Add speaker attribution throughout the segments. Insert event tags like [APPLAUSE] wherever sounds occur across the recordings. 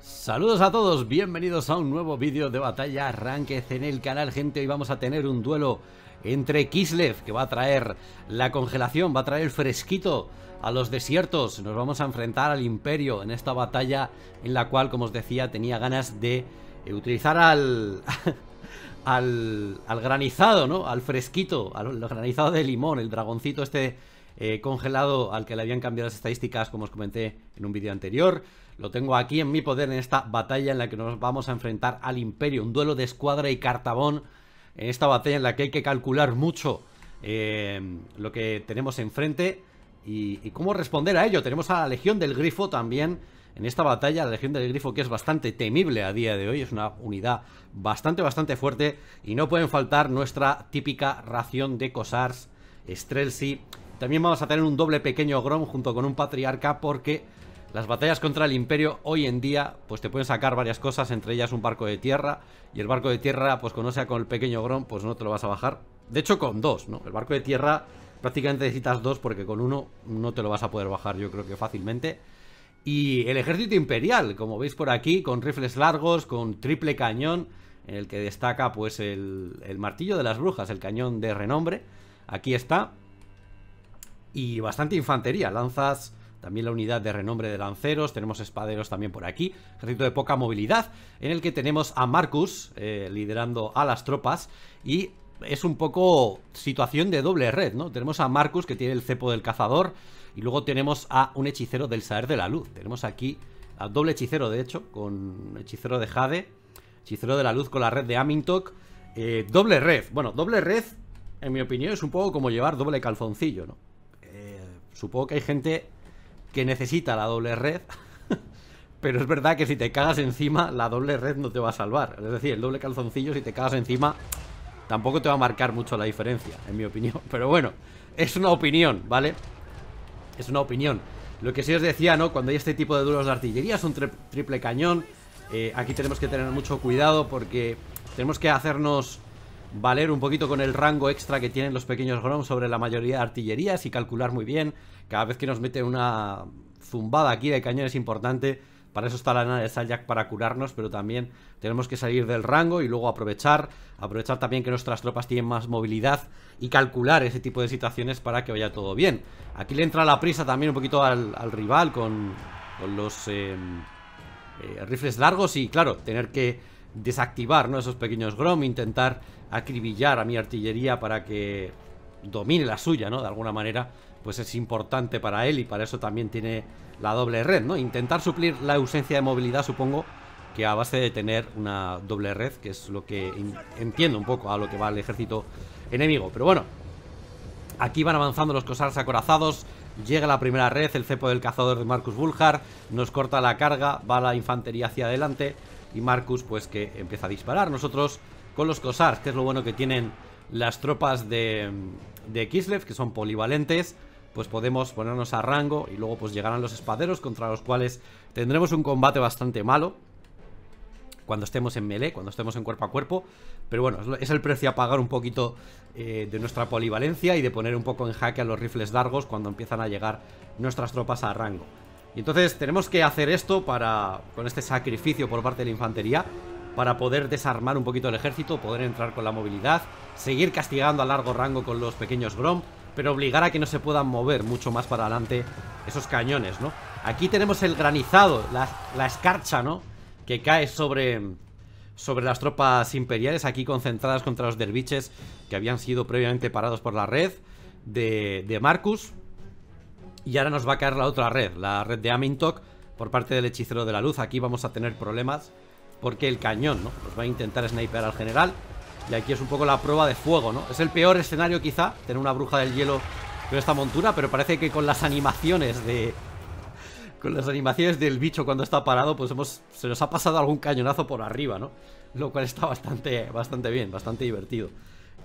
Speaker 1: Saludos a todos, bienvenidos a un nuevo vídeo de batalla Arranques en el canal gente, hoy vamos a tener un duelo entre Kislev que va a traer la congelación, va a traer el fresquito a los desiertos, nos vamos a enfrentar al imperio en esta batalla en la cual como os decía tenía ganas de eh, utilizar [LAUGHS] al... al, granizado, ¿no? Al fresquito, al, granizado de limón, el dragoncito este eh, congelado al que le habían cambiado las estadísticas como os comenté en un vídeo anterior lo tengo aquí en mi poder en esta batalla en la que nos vamos a enfrentar al Imperio. Un duelo de escuadra y cartabón. En esta batalla en la que hay que calcular mucho eh, lo que tenemos enfrente y, y cómo responder a ello. Tenemos a la Legión del Grifo también en esta batalla, la Legión del Grifo, que es bastante temible a día de hoy, es una unidad bastante, bastante fuerte, y no pueden faltar nuestra típica ración de Cosars, Strelsi. También vamos a tener un doble pequeño Grom junto con un Patriarca, porque las batallas contra el imperio hoy en día pues te pueden sacar varias cosas, entre ellas un barco de tierra y el barco de tierra pues sea con el pequeño Grom pues no te lo vas a bajar. De hecho con dos, ¿no? El barco de tierra prácticamente necesitas dos porque con uno no te lo vas a poder bajar yo creo que fácilmente. Y el ejército imperial, como veis por aquí, con rifles largos, con triple cañón, en el que destaca pues el, el martillo de las brujas, el cañón de renombre. Aquí está. Y bastante infantería, lanzas también la unidad de renombre de lanceros, tenemos espaderos también por aquí, ejército de poca movilidad, en el que tenemos a Marcus eh, liderando a las tropas y es un poco situación de doble red, ¿no? Tenemos a Marcus que tiene el cepo del cazador y luego tenemos a un hechicero del saber de la luz. Tenemos aquí a doble hechicero, de hecho, con hechicero de Jade, hechicero de la luz con la red de Amintok, eh, doble red. Bueno, doble red, en mi opinión, es un poco como llevar doble calzoncillo, ¿no? Eh, supongo que hay gente que necesita la doble red, [LAUGHS] pero es verdad que si te cagas encima, la doble red no te va a salvar. Es decir, el doble calzoncillo, si te cagas encima, tampoco te va a marcar mucho la diferencia, en mi opinión. [LAUGHS] Pero bueno, es una opinión, ¿vale? Es una opinión. Lo que sí os decía, ¿no? Cuando hay este tipo de duelos de artillería, es un triple cañón. Eh, aquí tenemos que tener mucho cuidado porque tenemos que hacernos valer un poquito con el rango extra que tienen los pequeños Grom sobre la mayoría de artillerías y calcular muy bien. Cada vez que nos mete una zumbada aquí de cañón es importante, para eso está la nana de Saljak para curarnos, pero también tenemos que salir del rango y luego aprovechar, aprovechar también que nuestras tropas tienen más movilidad y calcular ese tipo de situaciones para que vaya todo bien. Aquí le entra la prisa también un poquito al, rival con, con los em, eh, rifles largos y claro, tener que desactivar ¿no? esos pequeños Grom, intentar acribillar a mi artillería para que domine la suya, ¿no? De alguna manera, pues es importante para él y para eso también tiene la doble red, ¿no? Intentar suplir la ausencia de movilidad, supongo, que a base de tener una doble red, que es lo que entiendo un poco a lo que va el ejército enemigo. Pero bueno, aquí van avanzando los cosars acorazados. Llega la primera red, el cepo del cazador de Marcus Bulhar, nos corta la carga, va la infantería hacia adelante y Marcus pues que empieza a disparar. Nosotros con los Cosars, que es lo bueno que tienen las tropas de, Kislev, que son polivalentes, pues podemos ponernos a rango y luego pues llegarán los espaderos contra los cuales tendremos un combate bastante malo cuando estemos en melee, cuando estemos en cuerpo a cuerpo, pero bueno, es el precio a pagar un poquito eh, de nuestra polivalencia y de poner un poco en jaque a los rifles largos cuando empiezan a llegar nuestras tropas a rango. Y entonces tenemos que hacer esto para con este sacrificio por parte de la infantería para poder desarmar un poquito el ejército, poder entrar con la movilidad, seguir castigando a largo rango con los pequeños grom, pero obligar a que no se puedan mover mucho más para adelante esos cañones, ¿no? Aquí tenemos el granizado, la, escarcha, ¿no? Que cae sobre, sobre las tropas imperiales, aquí concentradas contra los derviches que habían sido previamente parados por la red de, de Marcus. Y ahora nos va a caer la otra red, la red de Amintok, por parte del hechicero de la luz. Aquí vamos a tener problemas porque el cañón, ¿no? Nos pues va a intentar sniper al general Y aquí es un poco la prueba de fuego, ¿no? Es el peor escenario quizá, tener una bruja del hielo con esta montura Pero parece que con las animaciones de... Con las animaciones del bicho cuando está parado Pues hemos... se nos ha pasado algún cañonazo por arriba, ¿no? Lo cual está bastante, bastante bien, bastante divertido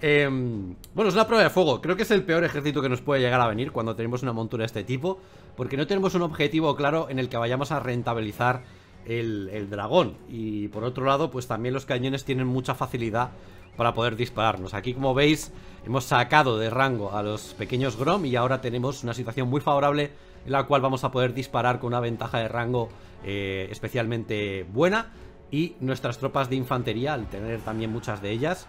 Speaker 1: em, bueno, es una prueba de fuego Creo que es el peor ejército que nos puede llegar a venir Cuando tenemos una montura de este tipo Porque no tenemos un objetivo claro en el que vayamos a rentabilizar el, dragón. Y por otro lado, pues también los cañones tienen mucha facilidad para poder dispararnos. Aquí como veis hemos sacado de rango a los pequeños Grom y ahora tenemos una situación muy favorable en la cual vamos a poder disparar con una ventaja de rango eh, especialmente buena y nuestras tropas de infantería, al tener también muchas de ellas,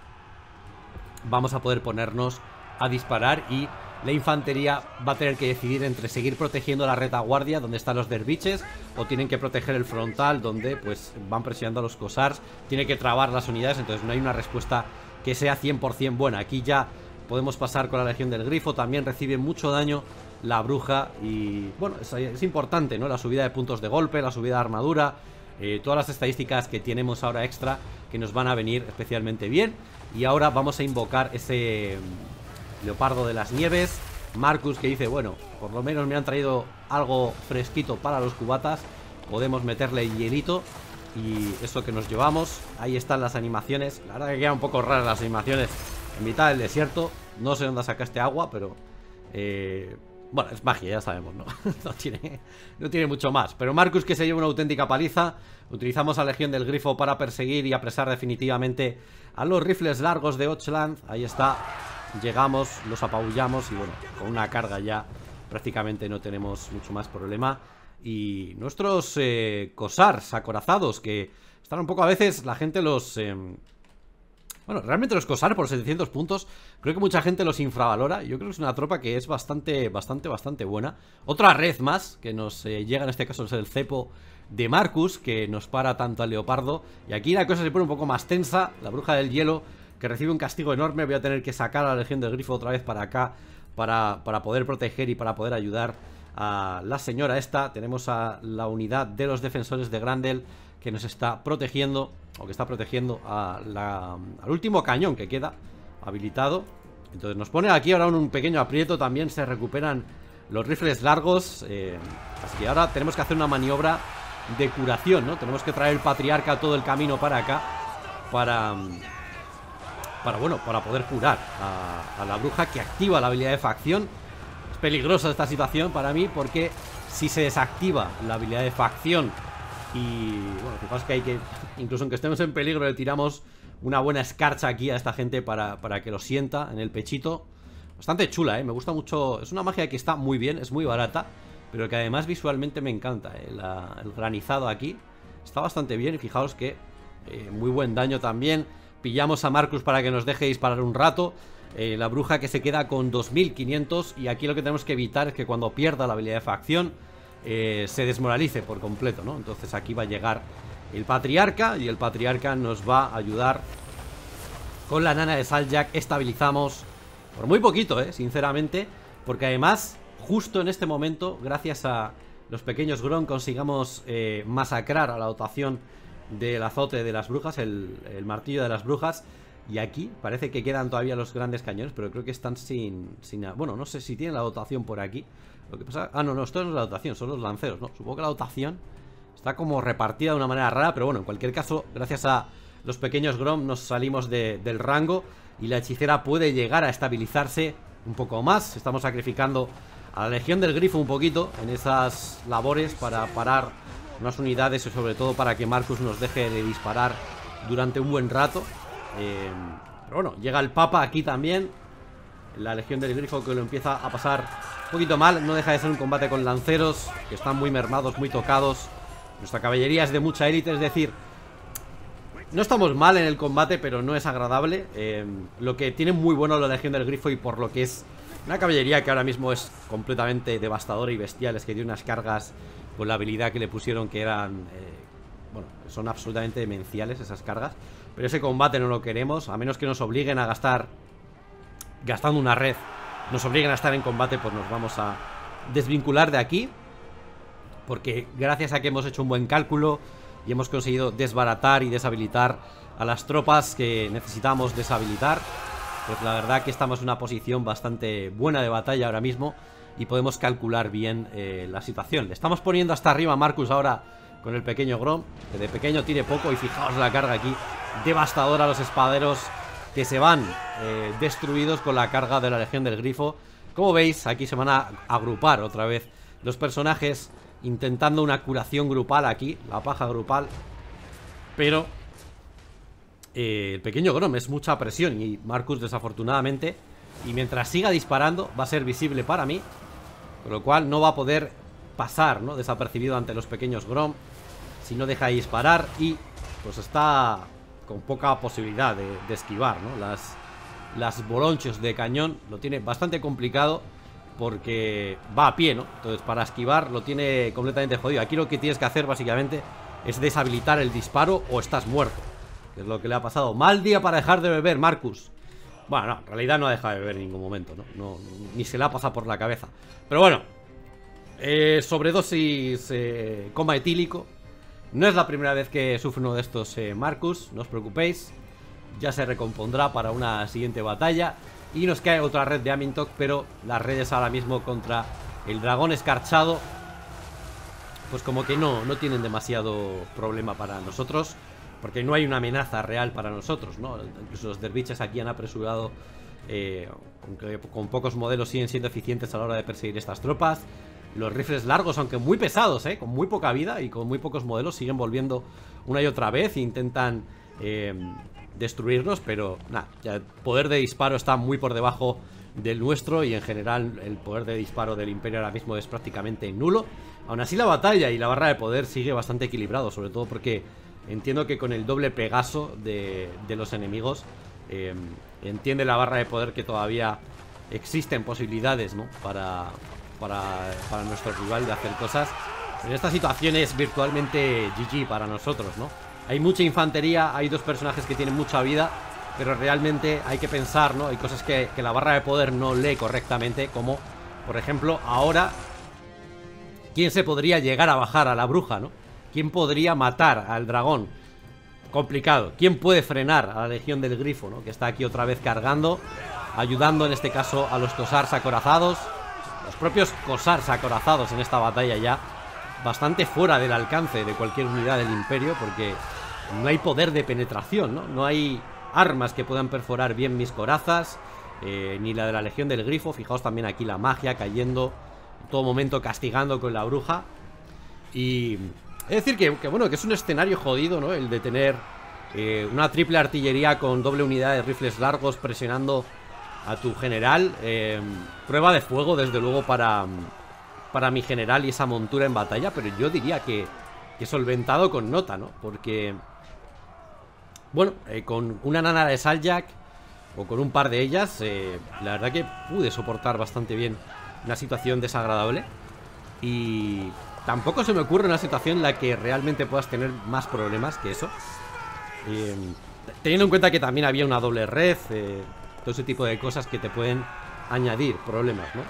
Speaker 1: vamos a poder ponernos a disparar y la infantería va a tener que decidir entre seguir protegiendo la retaguardia donde están los derviches o tienen que proteger el frontal donde pues van presionando a los cosars, tiene que trabar las unidades, entonces no hay una respuesta que sea 100% buena. Aquí ya podemos pasar con la Legión del Grifo, también recibe mucho daño la bruja y bueno, es, importante, ¿no? La subida de puntos de golpe, la subida de armadura, eh, todas las estadísticas que tenemos ahora extra que nos van a venir especialmente bien. Y ahora vamos a invocar ese Leopardo de las Nieves, Marcus que dice, bueno, por lo menos me han traído algo fresquito para los cubatas, podemos meterle hielito y eso que nos llevamos, ahí están las animaciones, la verdad que quedan un poco raras las animaciones en mitad del desierto, no sé dónde sacaste agua, pero... Eh, bueno, es magia, ya sabemos, ¿no? [LAUGHS] no, tiene, no tiene mucho más. Pero Marcus que se lleva una auténtica paliza. Utilizamos a Legión del Grifo para perseguir y apresar definitivamente a los rifles largos de Ochland. Ahí está llegamos, los apabullamos y bueno, con una carga ya prácticamente no tenemos mucho más problema. Y nuestros eh, cosars acorazados, que están un poco a veces, la gente los... Eh, bueno, realmente los cosar por 700 puntos, creo que mucha gente los infravalora. Yo creo que es una tropa que es bastante, bastante, bastante buena. Otra red más que nos eh, llega, en este caso es el cepo de Marcus, que nos para tanto al leopardo. Y aquí la cosa se pone un poco más tensa, la bruja del hielo que recibe un castigo enorme. Voy a tener que sacar a la Legión del Grifo otra vez para acá para, poder proteger y para poder ayudar a la señora esta. Tenemos a la unidad de los defensores de Grandel que nos está protegiendo, o que está protegiendo al último cañón que queda habilitado. Entonces nos pone aquí ahora un pequeño aprieto, también se recuperan los rifles largos. Eh, así que ahora tenemos que hacer una maniobra de curación, ¿no? Tenemos que traer el patriarca todo el camino para acá, para mm, para, bueno, para poder curar a, la bruja que activa la habilidad de facción. Es peligrosa esta situación para mí porque si se desactiva la habilidad de facción y bueno, fijaos que hay que, incluso aunque estemos en peligro, le tiramos una buena escarcha aquí a esta gente para, que lo sienta en el pechito. Bastante chula, ¿eh? Me gusta mucho. Es una magia que está muy bien, es muy barata, pero que además visualmente me encanta. ¿eh? el granizado aquí está bastante bien. Fijaos que eh, muy buen daño también. Pillamos a Marcus para que nos deje disparar un rato. Eh, la bruja que se queda con 2500 y aquí lo que tenemos que evitar es que cuando pierda la habilidad de facción eh, se desmoralice por completo, ¿no? Entonces aquí va a llegar el patriarca y el patriarca nos va a ayudar con la nana de Saljak. Estabilizamos por muy poquito, ¿eh? Sinceramente, porque además justo en este momento, gracias a los pequeños Gron, consigamos masacrar a la dotación del azote de las brujas, el, martillo de las brujas. Y aquí parece que quedan todavía los grandes cañones, pero creo que están sin, sin... Bueno, no sé si tienen la dotación por aquí. Lo que pasa... Ah, no, no, esto no es la dotación, son los lanceros, ¿no? Supongo que la dotación está como repartida de una manera rara, pero bueno, en cualquier caso, gracias a los pequeños Grom nos salimos del rango y la hechicera puede llegar a estabilizarse un poco más. Estamos sacrificando a la Legión del Grifo un poquito en esas labores para parar unas unidades sobre todo para que Marcus nos deje de disparar durante un buen rato. Em, pero bueno, llega el Papa aquí también. La Legión del Grifo que lo empieza a pasar un poquito mal. No deja de ser un combate con lanceros que están muy mermados, muy tocados. Nuestra caballería es de mucha élite, es decir, no estamos mal en el combate, pero no es agradable. Em, lo que tiene muy bueno la Legión del Grifo y por lo que es una caballería que ahora mismo es completamente devastadora y bestial, es que tiene unas cargas con la habilidad que le pusieron que eran... Eh, bueno, son absolutamente demenciales esas cargas. Pero ese combate no lo queremos, a menos que nos obliguen a gastar... Gastando una red, nos obliguen a estar en combate, pues nos vamos a desvincular de aquí. Porque gracias a que hemos hecho un buen cálculo y hemos conseguido desbaratar y deshabilitar a las tropas que necesitamos deshabilitar, pues la verdad que estamos en una posición bastante buena de batalla ahora mismo y podemos calcular bien eh, la situación. Le estamos poniendo hasta arriba a Marcus ahora con el pequeño Grom, que de pequeño tire poco y fijaos la carga aquí, devastadora a los espaderos que se van eh, destruidos con la carga de la Legión del Grifo. Como veis, aquí se van a agrupar otra vez los personajes intentando una curación grupal aquí, la paja grupal, pero eh, el pequeño Grom es mucha presión y Marcus desafortunadamente, y mientras siga disparando, va a ser visible para mí, con lo cual no va a poder pasar ¿no? desapercibido ante los pequeños Grom si no deja de disparar y pues está con poca posibilidad de, esquivar ¿no? las, las bolonchos de cañón lo tiene bastante complicado porque va a pie, ¿no? Entonces para esquivar lo tiene completamente jodido. Aquí lo que tienes que hacer básicamente es deshabilitar el disparo o estás muerto. es lo que le ha pasado. Mal día para dejar de beber, Marcus. Bueno, no, en realidad no ha dejado de beber en ningún momento, ¿no? ni se la ha pasado por la cabeza. Pero bueno, eh, sobredosis eh, coma etílico. No es la primera vez que sufre uno de estos eh, Marcus, no os preocupéis. Ya se recompondrá para una siguiente batalla. Y nos cae otra red de Amintok, pero las redes ahora mismo contra el dragón escarchado, pues como que no, no tienen demasiado problema para nosotros porque no hay una amenaza real para nosotros, ¿no? Incluso los derviches aquí han apresurado, aunque eh, con pocos modelos siguen siendo eficientes a la hora de perseguir estas tropas. Los rifles largos, aunque muy pesados, ¿eh? con muy poca vida y con muy pocos modelos, siguen volviendo una y otra vez e intentan eh, destruirnos, pero nada, el poder de disparo está muy por debajo del nuestro y en general el poder de disparo del imperio ahora mismo es prácticamente nulo. Aún así la batalla y la barra de poder sigue bastante equilibrado, sobre todo porque Entiendo que con el doble pegaso de, los enemigos em, entiende la barra de poder que todavía existen posibilidades ¿no? para, para, nuestro rival de hacer cosas. Pero esta situación es virtualmente GG para nosotros, ¿no? Hay mucha infantería, hay dos personajes que tienen mucha vida, pero realmente hay que pensar, ¿no? Hay cosas que la barra de poder no lee correctamente, como, por ejemplo, ahora, ¿quién se podría llegar a bajar a la bruja, ¿no? ¿Quién podría matar al dragón? Complicado. ¿Quién puede frenar a la legión del grifo, ¿no? que está aquí otra vez cargando? Ayudando en este caso a los cosars acorazados. Los propios cosars acorazados en esta batalla ya. Bastante fuera del alcance de cualquier unidad del imperio porque no hay poder de penetración, ¿no? No hay armas que puedan perforar bien mis corazas. Eh, ni la de la Legión del Grifo. Fijaos también aquí la magia cayendo todo momento, castigando con la bruja. Y es decir, que, bueno, que es un escenario jodido, ¿no? El de tener eh, una triple artillería con doble unidad de rifles largos presionando a tu general. Eh, prueba de fuego, desde luego, para, para mi general y esa montura en batalla, pero yo diría que, he solventado con nota, ¿no? Porque, bueno, eh, con una nana de Saljak o con un par de ellas, la verdad que pude soportar bastante bien la situación desagradable. Y Tampoco se me ocurre una situación en la que realmente puedas tener más problemas que eso. Eh, teniendo en cuenta que también había una doble red, eh, todo ese tipo de cosas que te pueden añadir problemas, ¿no?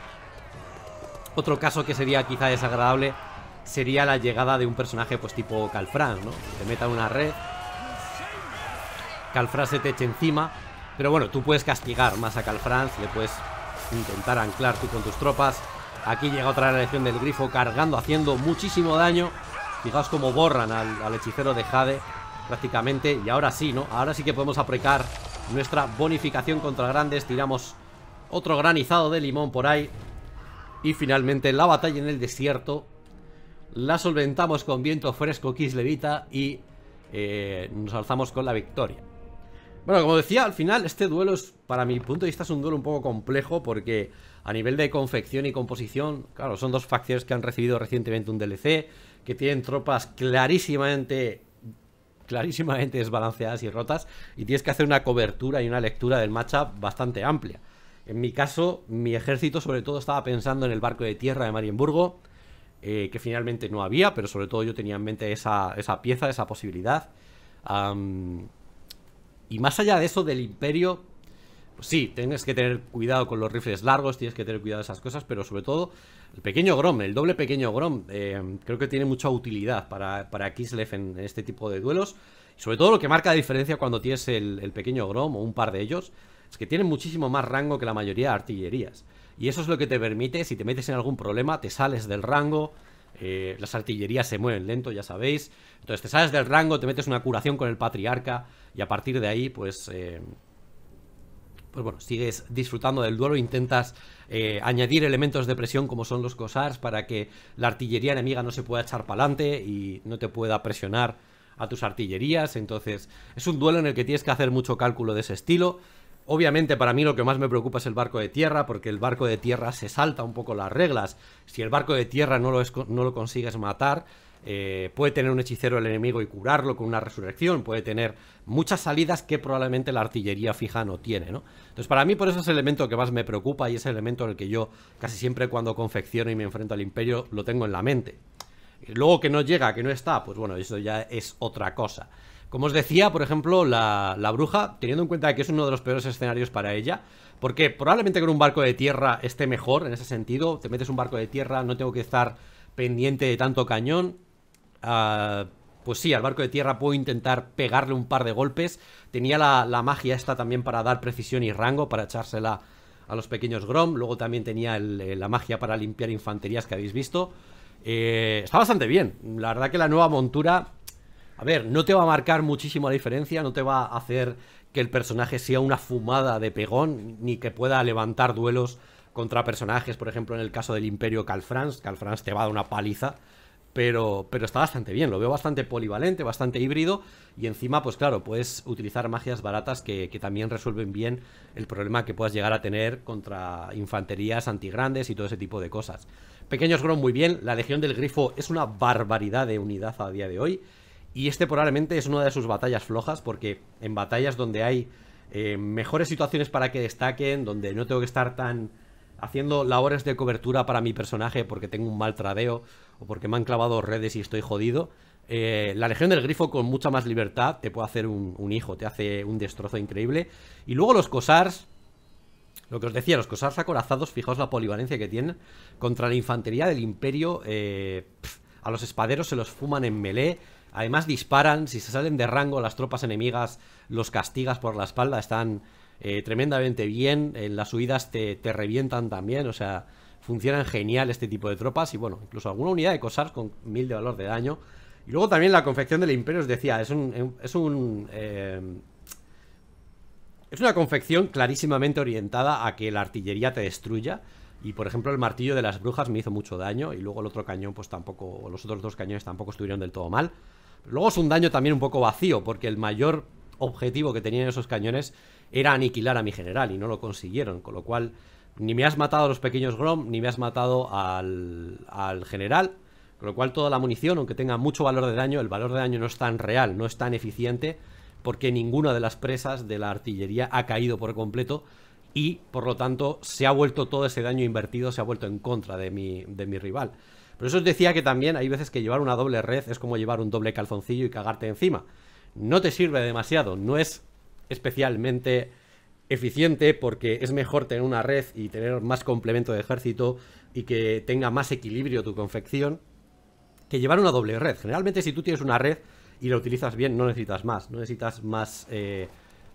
Speaker 1: Otro caso que sería quizá desagradable sería la llegada de un personaje pues tipo Calfran, ¿no? Te meta una red, Calfran se te echa encima, pero bueno, tú puedes castigar más a Calfran, le puedes intentar anclar tú con tus tropas, Aquí llega otra elección del grifo cargando, haciendo muchísimo daño. Fijaos cómo borran al, hechicero de Jade prácticamente. Y ahora sí, ¿no? Ahora sí que podemos aprecar nuestra bonificación contra grandes. Tiramos otro granizado de limón por ahí. Y finalmente la batalla en el desierto. La solventamos con viento fresco Kislevita y eh, nos alzamos con la victoria. Bueno, como decía, al final este duelo es, para mi punto de vista, es un duelo un poco complejo porque a nivel de confección y composición, claro, son dos facciones que han recibido recientemente un DLC, que tienen tropas clarísimamente clarísimamente desbalanceadas y rotas y tienes que hacer una cobertura y una lectura del matchup bastante amplia. En mi caso, mi ejército sobre todo estaba pensando en el barco de tierra de Marienburgo, eh, que finalmente no había, pero sobre todo yo tenía en mente esa, esa pieza, esa posibilidad. Y más allá de eso del imperio, pues sí, tienes que tener cuidado con los rifles largos, tienes que tener cuidado de esas cosas, pero sobre todo el pequeño Grom, el doble pequeño Grom, eh, creo que tiene mucha utilidad para, para Kislev en, este tipo de duelos. Y sobre todo lo que marca la diferencia cuando tienes el, el pequeño Grom o un par de ellos, es que tienen muchísimo más rango que la mayoría de artillerías. Y eso es lo que te permite, si te metes en algún problema, te sales del rango, eh, las artillerías se mueven lento, ya sabéis. Entonces te sales del rango, te metes una curación con el patriarca y a partir de ahí, pues... Eh, pues bueno, sigues disfrutando del duelo, intentas eh, añadir elementos de presión como son los cosars para que la artillería enemiga no se pueda echar para adelante y no te pueda presionar a tus artillerías. Entonces, es un duelo en el que tienes que hacer mucho cálculo de ese estilo. Obviamente para mí lo que más me preocupa es el barco de tierra, porque el barco de tierra se salta un poco las reglas. Si el barco de tierra no lo, consigues matar, eh, puede tener un hechicero el enemigo y curarlo con una resurrección, puede tener muchas salidas que probablemente la artillería fija no tiene, ¿no? Entonces para mí por eso es el elemento que más me preocupa y es el elemento en el que yo casi siempre cuando confecciono y me enfrento al imperio lo tengo en la mente. Luego que no llega, que no está, pues bueno, eso ya es otra cosa. Como os decía, por ejemplo, la, bruja, teniendo en cuenta que es uno de los peores escenarios para ella, porque probablemente con un barco de tierra esté mejor en ese sentido, te metes un barco de tierra, no tengo que estar pendiente de tanto cañón. Ah, pues sí, al barco de tierra puedo intentar pegarle un par de golpes. Tenía la, magia esta también para dar precisión y rango, para echársela a los pequeños Grom. Luego también tenía eh, la magia para limpiar infanterías que habéis visto. Eh, está bastante bien. La verdad que la nueva montura a ver, no te va a marcar muchísimo la diferencia, no te va a hacer que el personaje sea una fumada de pegón, ni que pueda levantar duelos contra personajes, por ejemplo, en el caso del Imperio Calfrance, Calfrance te va a dar una paliza, pero, pero está bastante bien, lo veo bastante polivalente, bastante híbrido, y encima, pues claro, puedes utilizar magias baratas que, que también resuelven bien el problema que puedas llegar a tener contra infanterías antigrandes y todo ese tipo de cosas. Pequeños Grom muy bien, la Legión del Grifo es una barbaridad de unidad a día de hoy, y este probablemente es una de sus batallas flojas, porque en batallas donde hay eh, mejores situaciones para que destaquen, donde no tengo que estar tan haciendo labores de cobertura para mi personaje porque tengo un mal tradeo o porque me han clavado redes y estoy jodido, eh, la Legión del Grifo con mucha más libertad te puede hacer un, hijo, te hace un destrozo increíble. Y luego los Cosars, lo que os decía, los Cosars acorazados, fijaos la polivalencia que tienen, contra la infantería del Imperio, eh, a los espaderos se los fuman en melee Además disparan, si se salen de rango las tropas enemigas los castigas por la espalda, están eh, tremendamente bien, en las huidas te, revientan también, o sea, funcionan genial este tipo de tropas y bueno, incluso alguna unidad de cosas con mil de valor de daño. Y luego también la confección del imperio, os decía, es un... Em, es un em, es una confección clarísimamente orientada a que la artillería te destruya. Y por ejemplo, el martillo de las brujas me hizo mucho daño. Y luego el otro cañón, pues tampoco. los otros dos cañones tampoco estuvieron del todo mal. Luego es un daño también un poco vacío, porque el mayor objetivo que tenían esos cañones era aniquilar a mi general y no lo consiguieron, con lo cual ni me has matado a los pequeños Grom, ni me has matado al, general, con lo cual toda la munición, aunque tenga mucho valor de daño, el valor de daño no es tan real, no es tan eficiente, porque ninguna de las presas de la artillería ha caído por completo y por lo tanto se ha vuelto todo ese daño invertido, se ha vuelto en contra de mi rival. Por eso os decía que también hay veces que llevar una doble red es como llevar un doble calzoncillo y cagarte encima. No te sirve demasiado, no es especialmente eficiente porque es mejor tener una red y tener más complemento de ejército y que tenga más equilibrio tu confección que llevar una doble red. Generalmente si tú tienes una red y la utilizas bien no necesitas más, no necesitas más, eh,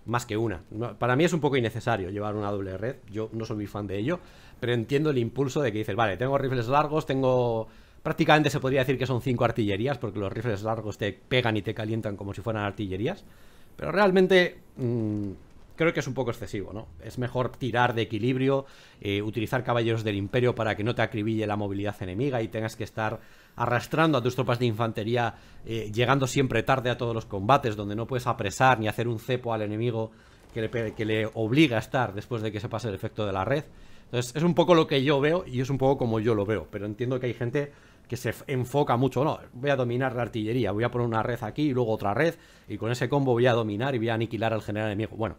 Speaker 1: más que una. Para mí es un poco innecesario llevar una doble red, yo no soy muy fan de ello, pero entiendo el impulso de que dices, vale, tengo rifles largos, tengo... Prácticamente se podría decir que son cinco artillerías, porque los rifles largos te pegan y te calientan como si fueran artillerías. Pero realmente mm, creo que es un poco excesivo, ¿no? Es mejor tirar de equilibrio, eh, utilizar caballeros del imperio para que no te acribille la movilidad enemiga y tengas que estar arrastrando a tus tropas de infantería, eh, llegando siempre tarde a todos los combates, donde no puedes apresar ni hacer un cepo al enemigo que le, que le obliga a estar después de que se pase el efecto de la red. Entonces, es un poco lo que yo veo y es un poco como yo lo veo, pero entiendo que hay gente que se enfoca mucho, no, voy a dominar la artillería, voy a poner una red aquí y luego otra red, y con ese combo voy a dominar y voy a aniquilar al general enemigo. Bueno,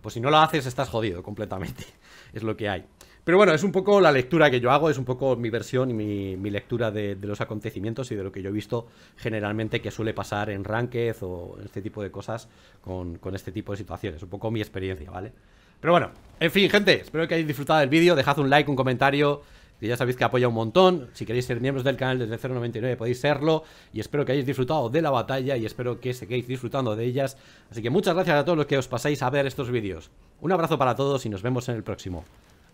Speaker 1: pues si no lo haces estás jodido completamente, [LAUGHS] es lo que hay. Pero bueno, es un poco la lectura que yo hago, es un poco mi versión y mi, lectura de, los acontecimientos y de lo que yo he visto generalmente que suele pasar en ranked o este tipo de cosas con, con este tipo de situaciones. Un poco mi experiencia, ¿vale? Pero bueno, en fin, gente, espero que hayáis disfrutado del vídeo. Dejad un like, un comentario, que ya sabéis que apoya un montón. Si queréis ser miembros del canal desde 0.99 podéis serlo. Y espero que hayáis disfrutado de la batalla y espero que seguéis disfrutando de ellas. Así que muchas gracias a todos los que os pasáis a ver estos vídeos. Un abrazo para todos y nos vemos en el próximo.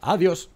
Speaker 1: Adiós.